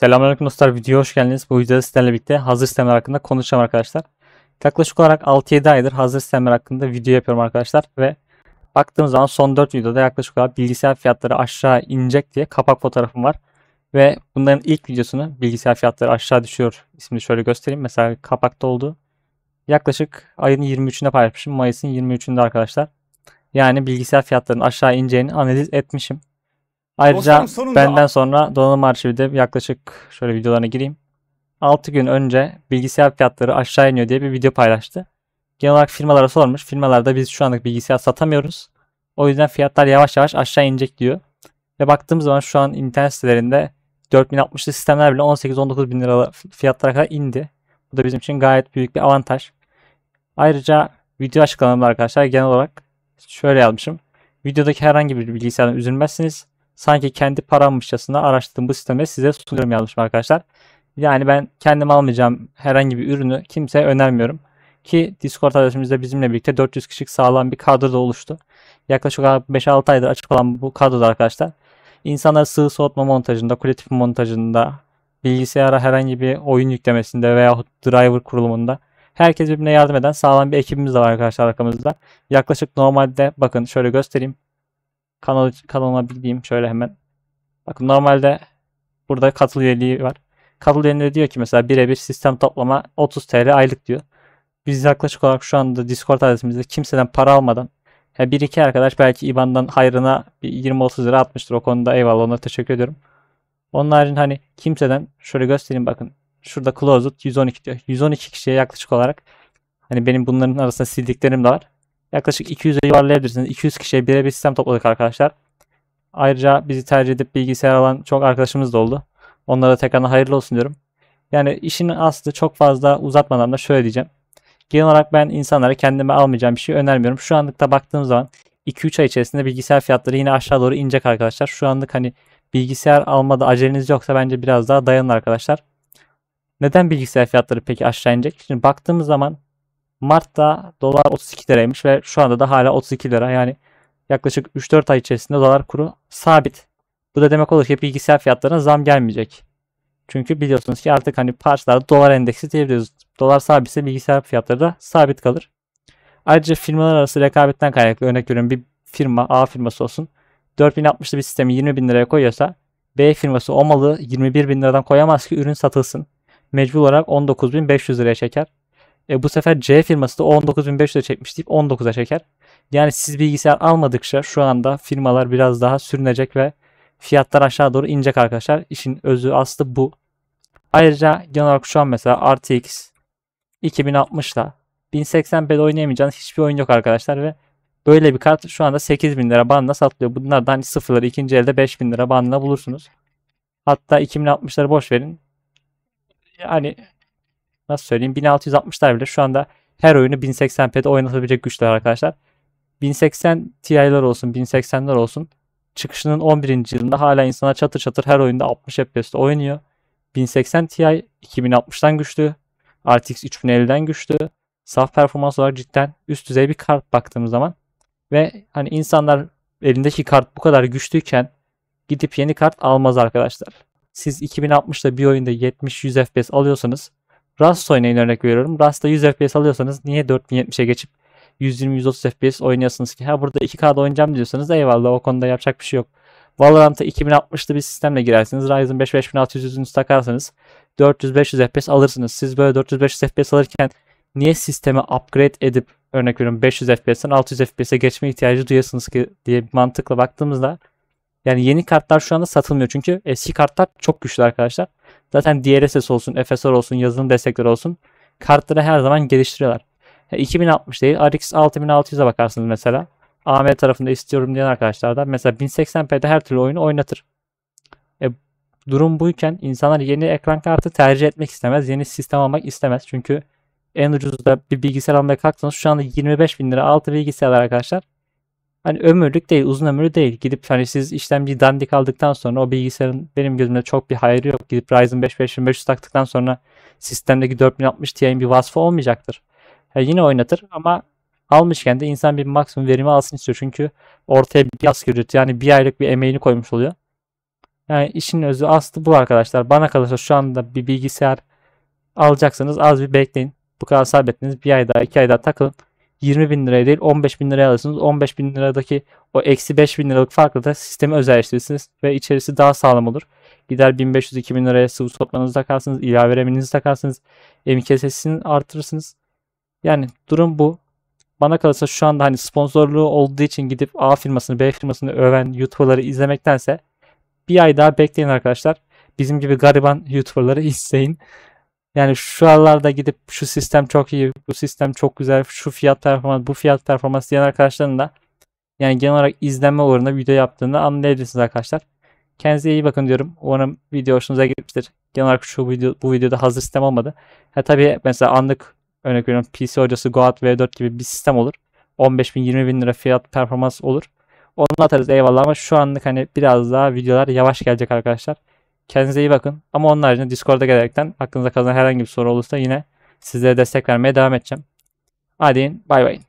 Selamünaleyküm dostlar videoya hoş geldiniz. Bu videoda sizlerle birlikte hazır sistemler hakkında konuşacağım arkadaşlar. Yaklaşık olarak 6-7 aydır hazır sistemler hakkında video yapıyorum arkadaşlar ve baktığım zaman son 4 videoda yaklaşık olarak bilgisayar fiyatları aşağı inecek diye kapak fotoğrafım var. Ve bunların ilk videosunu bilgisayar fiyatları aşağı düşüyor ismini şöyle göstereyim. Mesela kapakta oldu. Yaklaşık ayın 23'ünde paylaşmışım. Mayıs'ın 23'ünde arkadaşlar. Yani bilgisayar fiyatlarının aşağı ineceğini analiz etmişim. Ayrıca sonunda... benden sonra donanım arşivde yaklaşık şöyle videolarına gireyim. 6 gün önce bilgisayar fiyatları aşağı iniyor diye bir video paylaştı. Genel olarak firmalara sormuş. Firmalarda biz şu anlık bilgisayar satamıyoruz. O yüzden fiyatlar yavaş yavaş aşağı inecek diyor. Ve baktığımız zaman şu an internet sitelerinde 4060'lı sistemler bile 18-19 bin liralık fiyatlara kadar indi. Bu da bizim için gayet büyük bir avantaj. Ayrıca video açıklamamda arkadaşlar genel olarak şöyle yazmışım. Videodaki herhangi bir bilgisayardan üzülmezsiniz sanki kendi parammışçasına araştırdığım bu sistemi size sunuyorum yazmışım arkadaşlar. Yani ben kendim almayacağım herhangi bir ürünü kimseye önermiyorum. Ki Discord adresimizde bizimle birlikte 400 kişilik sağlam bir kadro da oluştu. Yaklaşık 5-6 aydır açık olan bu kadroda arkadaşlar. İnsanlar sığ soğutma montajında, kuletif montajında, bilgisayara herhangi bir oyun yüklemesinde veya driver kurulumunda herkes birbirine yardım eden sağlam bir ekibimiz de var arkadaşlar arkamızda. Yaklaşık normalde bakın şöyle göstereyim kanal, kanalıma bir şöyle hemen. Bakın normalde burada katıl üyeliği var. Katıl üyeliğinde diyor ki mesela birebir sistem toplama 30 TL aylık diyor. Biz yaklaşık olarak şu anda Discord adresimizde kimseden para almadan ya bir iki arkadaş belki IBAN'dan hayrına 20-30 lira atmıştır. O konuda eyvallah ona teşekkür ediyorum. Onun haricinde hani kimseden şöyle göstereyim bakın. Şurada Closet 112 diyor. 112 kişiye yaklaşık olarak hani benim bunların arasında sildiklerim de var. Yaklaşık 200'e yuvarlayabilirsiniz. 200 kişiye bire bir sistem topladık arkadaşlar. Ayrıca bizi tercih edip bilgisayar alan çok arkadaşımız da oldu. Onlara tekrardan hayırlı olsun diyorum. Yani işin aslı çok fazla uzatmadan da şöyle diyeceğim. Genel olarak ben insanlara kendime almayacağım bir şey önermiyorum. Şu anlıkta baktığım zaman 2-3 ay içerisinde bilgisayar fiyatları yine aşağı doğru inecek arkadaşlar. Şu anlık hani bilgisayar almada aceleniz yoksa bence biraz daha dayanın arkadaşlar. Neden bilgisayar fiyatları peki aşağı inecek? Şimdi baktığımız zaman Mart'ta dolar 32 liraymış ve şu anda da hala 32 lira. Yani yaklaşık 3-4 ay içerisinde dolar kuru sabit. Bu da demek olur ki bilgisayar fiyatlarına zam gelmeyecek. Çünkü biliyorsunuz ki artık hani parçalarda dolar endeksi diyebiliyoruz. Dolar sabitse bilgisayar fiyatları da sabit kalır. Ayrıca firmalar arası rekabetten kaynaklı örnek veriyorum bir firma A firması olsun 4060'lı bir sistemi 20 bin liraya koyuyorsa B firması o malı 21 bin liradan koyamaz ki ürün satılsın. Mecbur olarak 19.500 liraya çeker. E bu sefer C firması da 19.500'e çekmiş deyip 19'a çeker. Yani siz bilgisayar almadıkça şu anda firmalar biraz daha sürünecek ve fiyatlar aşağı doğru inecek arkadaşlar. İşin özü aslı bu. Ayrıca genel olarak şu an mesela RTX 2060 2060'la 1080p'de oynayamayacağınız hiçbir oyun yok arkadaşlar ve böyle bir kart şu anda 8000 lira bandına satılıyor. Bunlardan hani sıfırları ikinci elde 5000 lira bandına bulursunuz. Hatta 2060'ları boş verin. Yani nasıl söyleyeyim 1660'lar bile şu anda her oyunu 1080p'de oynatabilecek güçler arkadaşlar. 1080 Ti'ler olsun 1080'ler olsun çıkışının 11. yılında hala insana çatır çatır her oyunda 60 FPS'te oynuyor. 1080 Ti 2060'tan güçlü. RTX 3050'den güçlü. Saf performans olarak cidden üst düzey bir kart baktığımız zaman ve hani insanlar elindeki kart bu kadar güçlüyken gidip yeni kart almaz arkadaşlar. Siz 2060'da bir oyunda 70-100 FPS alıyorsanız Rust oynayın örnek veriyorum. Rust'ta 100 FPS alıyorsanız niye 4070'e geçip 120-130 FPS oynuyorsunuz ki? Ha burada 2K'da oynayacağım diyorsanız eyvallah o konuda yapacak bir şey yok. Valorant'a 2060'lı bir sistemle girersiniz. Ryzen 5 5600ün 5600'ünüzü takarsanız 400-500 FPS alırsınız. Siz böyle 400-500 FPS alırken niye sistemi upgrade edip örnek veriyorum 500 FPS'ten 600 FPS'e geçme ihtiyacı duyasınız ki diye mantıkla baktığımızda yani yeni kartlar şu anda satılmıyor. Çünkü eski kartlar çok güçlü arkadaşlar. Zaten DLSS olsun, FSR olsun, yazılım destekleri olsun. Kartları her zaman geliştiriyorlar. 2060 değil, RX 6600'e bakarsınız mesela. AMD tarafında istiyorum diyen arkadaşlar da mesela 1080p'de her türlü oyunu oynatır. E, durum buyken insanlar yeni ekran kartı tercih etmek istemez. Yeni sistem almak istemez. Çünkü en ucuzda bir bilgisayar almaya kalktınız. Şu anda 25 bin lira altı bilgisayarlar arkadaşlar hani ömürlük değil, uzun ömürlü değil. Gidip hani siz işlemci dandik aldıktan sonra o bilgisayarın benim gözümde çok bir hayrı yok. Gidip Ryzen 5 5500 taktıktan sonra sistemdeki 4060 Ti'nin bir vasfı olmayacaktır. Yani yine oynatır ama almışken de insan bir maksimum verimi alsın istiyor. Çünkü ortaya bir asgari ücret yani bir aylık bir emeğini koymuş oluyor. Yani işin özü aslı bu arkadaşlar. Bana kalırsa şu anda bir bilgisayar alacaksanız az bir bekleyin. Bu kadar sabretiniz. Bir ay daha iki ay daha takılın. 20 bin liraya değil 15 bin liraya alırsınız. 15 bin liradaki o eksi 5 bin liralık farkla da sistemi özelleştirirsiniz ve içerisi daha sağlam olur. Gider 1500-2000 liraya sıvı sopmanızı takarsınız, ilave reminizi takarsınız, MKS'sini artırırsınız. Yani durum bu. Bana kalırsa şu anda hani sponsorluğu olduğu için gidip A firmasını B firmasını öven YouTuber'ları izlemektense bir ay daha bekleyin arkadaşlar. Bizim gibi gariban YouTuber'ları izleyin. Yani şu aralarda gidip şu sistem çok iyi, bu sistem çok güzel, şu fiyat performans, bu fiyat performans diyen arkadaşların da yani genel olarak izlenme uğruna video yaptığını anlayabilirsiniz arkadaşlar. Kendinize iyi bakın diyorum. Umarım video hoşunuza gitmiştir. Genel olarak şu video, bu videoda hazır sistem olmadı. Ha e tabii mesela anlık örnek veriyorum PC hocası Goat V4 gibi bir sistem olur. 15 bin 20 bin lira fiyat performans olur. Onu atarız eyvallah ama şu anlık hani biraz daha videolar yavaş gelecek arkadaşlar. Kendinize iyi bakın. Ama onun haricinde Discord'a gelerekten aklınıza kalan herhangi bir soru olursa yine sizlere destek vermeye devam edeceğim. Hadi bay bay.